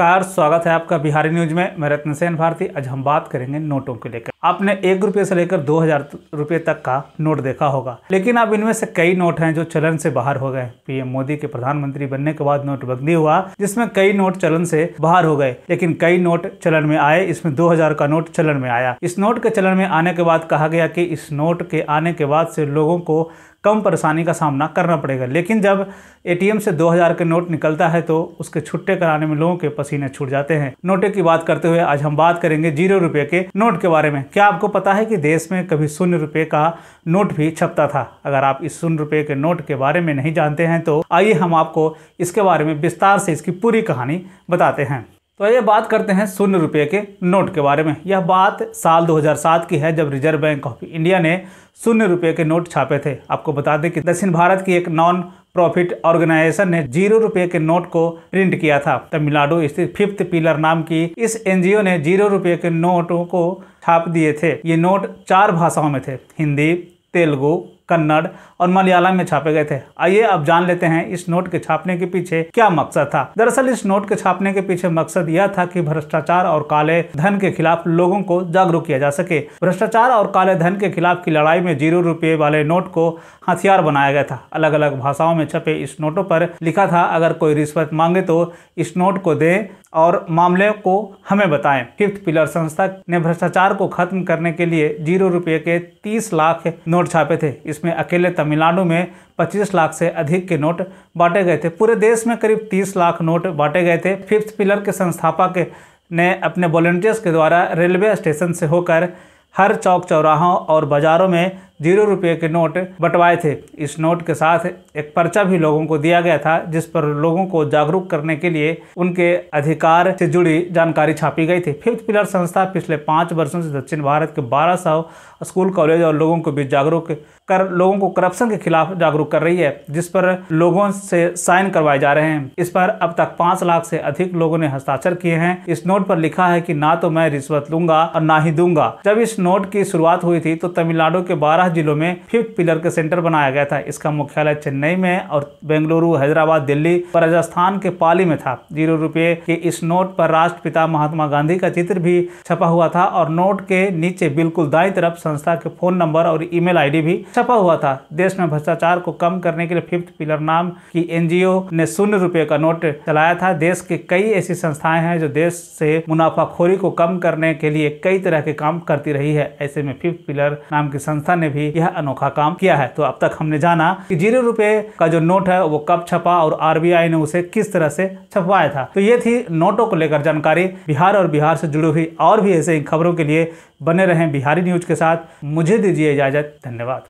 नमस्कार स्वागत है आपका बिहारी न्यूज में मैं रत्न सेन भारती आज हम बात करेंगे नोटों को लेकर आपने एक रुपये से लेकर दो हज़ार रुपये तक का नोट देखा होगा लेकिन अब इनमें से कई नोट हैं जो चलन से बाहर हो गए पीएम मोदी के प्रधानमंत्री बनने के बाद नोटबंदी हुआ जिसमें कई नोट चलन से बाहर हो गए लेकिन कई नोट चलन में आए इसमें 2000 का नोट चलन में आया इस नोट के चलन में आने के बाद कहा गया कि इस नोट के आने के बाद से लोगों को कम परेशानी का सामना करना पड़ेगा लेकिन जब एटीएम से 2000 के नोट निकलता है तो उसके छुट्टे कराने में लोगों के पसीने छूट जाते हैं नोटे की बात करते हुए आज हम बात करेंगे जीरो रुपए के नोट के बारे में क्या आपको पता है कि देश में कभी शून्य रुपये का नोट भी छपता था अगर आप इस शून्य रुपये के नोट के बारे में नहीं जानते हैं तो आइए हम आपको इसके बारे में विस्तार से इसकी पूरी कहानी बताते हैं तो ये बात करते हैं शून्य रुपये के नोट के बारे में यह बात साल 2007 की है जब रिजर्व बैंक ऑफ इंडिया ने शून्य रुपये के नोट छापे थे आपको बता दें कि दक्षिण भारत की एक नॉन प्रॉफिट ऑर्गेनाइजेशन ने जीरो रुपये के नोट को प्रिंट किया था तमिलनाडु स्थित फिफ्थ पिलर नाम की इस एनजीओ ने जीरो रुपये के नोटों को छाप दिए थे ये नोट चार भाषाओं में थे हिंदी तेलुगु कन्नड़ और मलयालम में छापे गए थे आइए अब जान लेते हैं इस नोट के छापने के पीछे क्या मकसद था दरअसल इस नोट के छापने के पीछे मकसद यह था कि भ्रष्टाचार और काले धन के खिलाफ लोगों को जागरूक किया जा सके भ्रष्टाचार और काले धन के खिलाफ की लड़ाई में जीरो रुपये वाले नोट को हथियार बनाया गया था अलग अलग भाषाओं में छपे इस नोटों पर लिखा था अगर कोई रिश्वत मांगे तो इस नोट को दें और मामले को हमें बताएं फिफ्थ पिलर संस्था ने भ्रष्टाचार को खत्म करने के लिए जीरो रुपये के तीस लाख नोट छापे थे इस जिसमें अकेले तमिलनाडु में 25 लाख से अधिक के नोट बांटे गए थे पूरे देश में करीब 30 लाख नोट बांटे गए थे फिफ्थ पिलर के संस्थापक ने अपने वॉल्टियर्स के द्वारा रेलवे स्टेशन से होकर हर चौक चौराहों और बाज़ारों में जीरो रुपये के नोट बंटवाए थे इस नोट के साथ एक पर्चा भी लोगों को दिया गया था जिस पर लोगों को जागरूक करने के लिए उनके अधिकार से जुड़ी जानकारी छापी गई थी फिफ्थ पिलर संस्था पिछले पाँच वर्षों से दक्षिण भारत के बारह सौ स्कूल कॉलेज और लोगों को भी जागरूक कर लोगों को करप्शन के खिलाफ जागरूक कर रही है जिस पर लोगों से साइन करवाए जा रहे हैं इस पर अब तक पाँच लाख से अधिक लोगों ने हस्ताक्षर किए हैं इस नोट पर लिखा है कि ना तो मैं रिश्वत लूंगा और ना ही दूंगा जब इस नोट की शुरुआत हुई थी तो तमिलनाडु के बारह पचास जिलों में फिफ्थ पिलर के सेंटर बनाया गया था इसका मुख्यालय चेन्नई में और बेंगलुरु हैदराबाद दिल्ली और राजस्थान के पाली में था जीरो रुपये के इस नोट पर राष्ट्रपिता महात्मा गांधी का चित्र भी छपा हुआ था और नोट के नीचे बिल्कुल दाई तरफ संस्था के फोन नंबर और ईमेल आईडी भी छपा हुआ था देश में भ्रष्टाचार को कम करने के लिए फिफ्थ पिलर नाम की एनजीओ ने शून्य रुपये का नोट चलाया था देश के कई ऐसी संस्थाएं हैं जो देश से मुनाफाखोरी को कम करने के लिए कई तरह के काम करती रही है ऐसे में फिफ्थ पिलर नाम की संस्था ने भी भी यह अनोखा काम किया है तो अब तक हमने जाना कि जीरो रुपए का जो नोट है वो कब छपा और आरबीआई ने उसे किस तरह से छपवाया था तो ये थी नोटों को लेकर जानकारी बिहार और बिहार से जुड़ी हुई और भी ऐसे खबरों के लिए बने रहें बिहारी न्यूज के साथ मुझे दीजिए इजाजत धन्यवाद